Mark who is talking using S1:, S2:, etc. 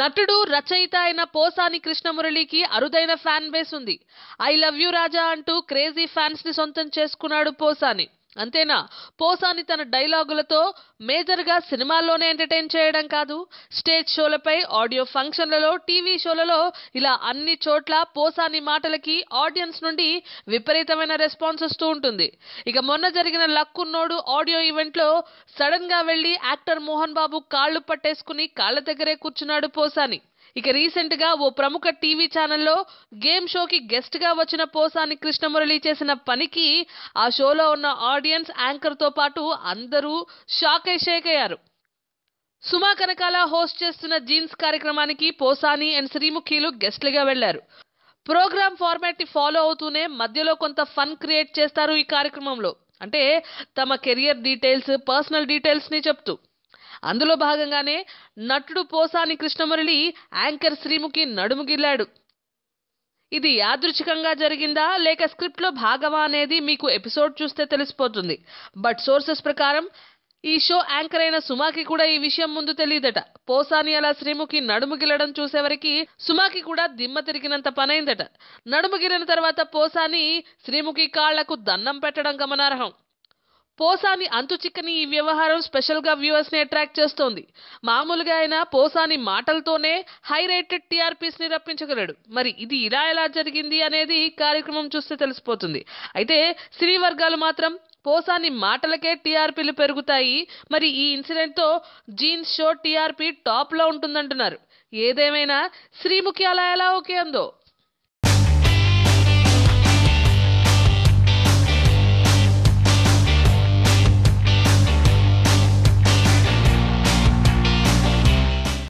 S1: నటుడు రచయిత అయిన పోసాని కృష్ణమురళికి అరుదైన ఫ్యాన్ బేస్ ఉంది ఐ లవ్ యు రాజా అంటూ క్రేజీ ఫ్యాన్స్ ని సొంతం చేసుకున్నాడు పోసాని అంతేనా పోసాని తన డైలాగులతో మేజర్గా సినిమాల్లోనే ఎంటర్టైన్ చేయడం కాదు స్టేజ్ షోలపై ఆడియో ఫంక్షన్లలో టీవీ షోలలో ఇలా అన్ని చోట్ల పోసాని మాటలకి ఆడియన్స్ నుండి విపరీతమైన రెస్పాన్స్ వస్తూ ఉంటుంది ఇక మొన్న జరిగిన లక్కున్నోడు ఆడియో ఈవెంట్లో సడన్గా వెళ్ళి యాక్టర్ మోహన్ బాబు కాళ్ళు పట్టేసుకుని కాళ్ళ దగ్గరే కూర్చున్నాడు పోసాని ఇక రీసెంట్గా ఓ ప్రముఖ టీవీ ఛానల్లో గేమ్ షోకి గెస్ట్గా వచ్చిన పోసాని కృష్ణమురళి చేసిన పనికి ఆ షోలో ఉన్న ఆడియన్స్ యాంకర్తో పాటు అందరూ షాక్ అయి షేక్ అయ్యారు సుమా కనకాల హోస్ట్ చేస్తున్న జీన్స్ కార్యక్రమానికి పోసాని అండ్ శ్రీముఖిలు గెస్ట్లుగా వెళ్లారు ప్రోగ్రామ్ ఫార్మాట్ని ఫాలో అవుతూనే మధ్యలో కొంత ఫన్ క్రియేట్ చేస్తారు ఈ కార్యక్రమంలో అంటే తమ కెరియర్ డీటెయిల్స్ పర్సనల్ డీటెయిల్స్ని చెప్తూ అందులో భాగంగానే నటుడు పోసాని కృష్ణమురళి యాంకర్ శ్రీముఖి నడుముగిల్లాడు ఇది యాదృచ్ఛికంగా జరిగిందా లేక స్క్రిప్ట్లో భాగమా అనేది మీకు ఎపిసోడ్ చూస్తే తెలిసిపోతుంది బట్ సోర్సెస్ ప్రకారం ఈ షో యాంకర్ అయిన సుమాకి కూడా ఈ విషయం ముందు తెలియదట పోసాని అలా శ్రీముఖి నడుముగిలడం చూసేవరికి సుమాకి కూడా దిమ్మ తిరిగినంత పనైందట నడుముగిలిన తర్వాత పోసాని శ్రీముఖి కాళ్లకు దన్నం పెట్టడం గమనార్హం పోసాని అంతు చిక్కని ఈ వ్యవహారం స్పెషల్గా ని అట్రాక్ట్ చేస్తోంది మామూలుగా అయినా పోసాని మాటలతోనే హై రేటెడ్ టీఆర్పీస్ని రప్పించగలడు మరి ఇది ఇలా ఎలా జరిగింది అనేది కార్యక్రమం చూస్తే తెలిసిపోతుంది అయితే సినీ వర్గాలు మాత్రం పోసాని మాటలకే టీఆర్పీలు పెరుగుతాయి మరి ఈ ఇన్సిడెంట్తో జీన్స్ షో టీఆర్పీ టాప్లో ఉంటుందంటున్నారు ఏదేమైనా శ్రీముఖి అలా ఎలా ఓకే అందో